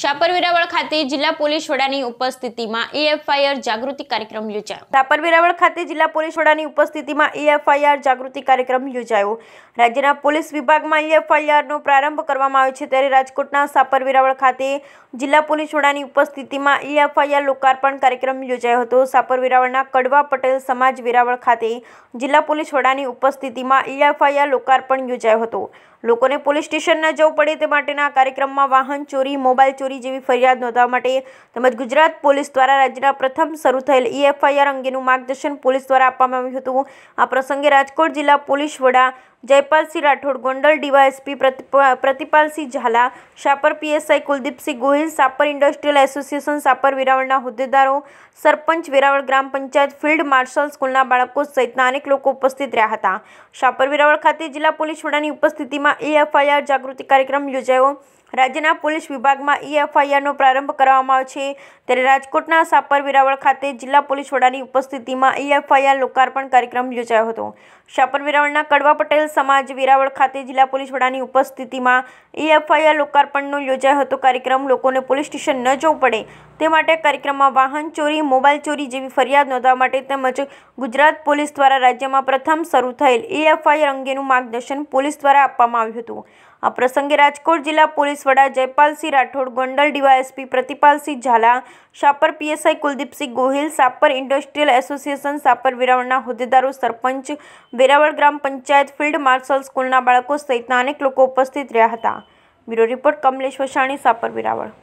શાપર વેરાવળ ખાતે જિલ્લા પોલીસ વડાની ઉપસ્થિતિમાં એએફઆઈઆર જાગૃતિ કાર્યક્રમ યોજાયો શાપર વેરાવળ ખાતે જિલ્લા પોલીસ વડાની ઉપસ્થિતિમાં એએફઆઈઆર જાગૃતિ કાર્યક્રમ યોજાયો રાજ્યના પોલીસ વિભાગમાં નો પ્રારંભ કરવામાં આવ્યો છે ત્યારે રાજકોટના સાપર વેરાવળ ખાતે જિલ્લા પોલીસ વડાની ઉપસ્થિતિમાં એએફઆઈઆર લોકાર્પણ કાર્યક્રમ યોજાયો હતો સાપર વેરાવળના કડવા પટેલ સમાજ વેરાવળ ખાતે જિલ્લા પોલીસ વડાની ઉપસ્થિતિમાં એએફઆઈઆર લોકાર્પણ યોજાયો હતો લોકોને પોલીસ સ્ટેશન ન જવું પડે તે માટેના કાર્યક્રમમાં વાહન ચોરી મોબાઈલ ચોરી ચોરી જેવી ફરિયાદ નોંધવા માટે તેમજ ગુજરાત પોલીસ દ્વારા રાજ્યના પ્રથમ શરૂ થયેલ ઈએફઆઈઆર અંગેનું માર્ગદર્શન પોલીસ દ્વારા આપવામાં આવ્યું હતું આ પ્રસંગે રાજકોટ જિલ્લા પોલીસ વડા Jaypalsinh Rathod Gondal DYSP Pratipalsinh Jhala Shapar PSI Kuldeepsinh Gohil Sapar industrial association Sapar વેરાવળના હોદ્દેદારો સરપંચ વેરાવળ ગ્રામ પંચાયત ફિલ્ડ માર્શલ સ્કૂલના બાળકો સહિતના અનેક લોકો ઉપસ્થિત રહ્યા હતા સાપર વેરાવળ ખાતે જિલ્લા પોલીસ વડાની ઉપસ્થિતિમાં એ એફઆઈઆર જાગૃતિ કાર્યક્રમ યોજાયો રાજ્યના પોલીસ વિભાગમાં ઈ એફઆઈઆરનો પ્રારંભ કરવામાં આવ્યો છે ત્યારે રાજકોટના સાપર વેરાવળ ખાતે જિલ્લા પોલીસ વડાની ઉપસ્થિતિમાં ઈ એફઆઈઆર લોકાર્પણ કાર્યક્રમ યોજાયો હતો સાપર વેરાવળના કડવા પટેલ સમાજ વિરાવળ ખાતે જિલ્લા પોલીસ વડાની ઉપસ્થિતિમાં ઈ એફઆઈઆર લોકાર્પણનો યોજાયો હતો કાર્યક્રમ લોકોને પોલીસ સ્ટેશન ન જવું પડે તે માટે કાર્યક્રમમાં વાહન ચોરી મોબાઈલ ચોરી જેવી ફરિયાદ નોંધવા માટે તેમજ ગુજરાત પોલીસ દ્વારા રાજ્યમાં પ્રથમ શરૂ થયેલ ઈ અંગેનું માર્ગદર્શન પોલીસ દ્વારા આપવામાં આવ્યું હતું આ પ્રસંગે રાજકોટ જિલ્લા પોલીસ વડા Jaypalsinh Rathod Gondal DYSP Pratipalsinh Jhala Sapar PSI Kuldeepsinh Gohil Sapar industrial association Sapar વેરાવળના હોદ્દેદારો સરપંચ વેરાવળ ગ્રામ પંચાયત ફિલ્ડ માર્શલ સ્કૂલના બાળકો સહિતના અનેક લોકો ઉપસ્થિત રહ્યા હતા બ્યુરો રિપોર્ટ કમલેશ વસાણી સાપર વેરાવળ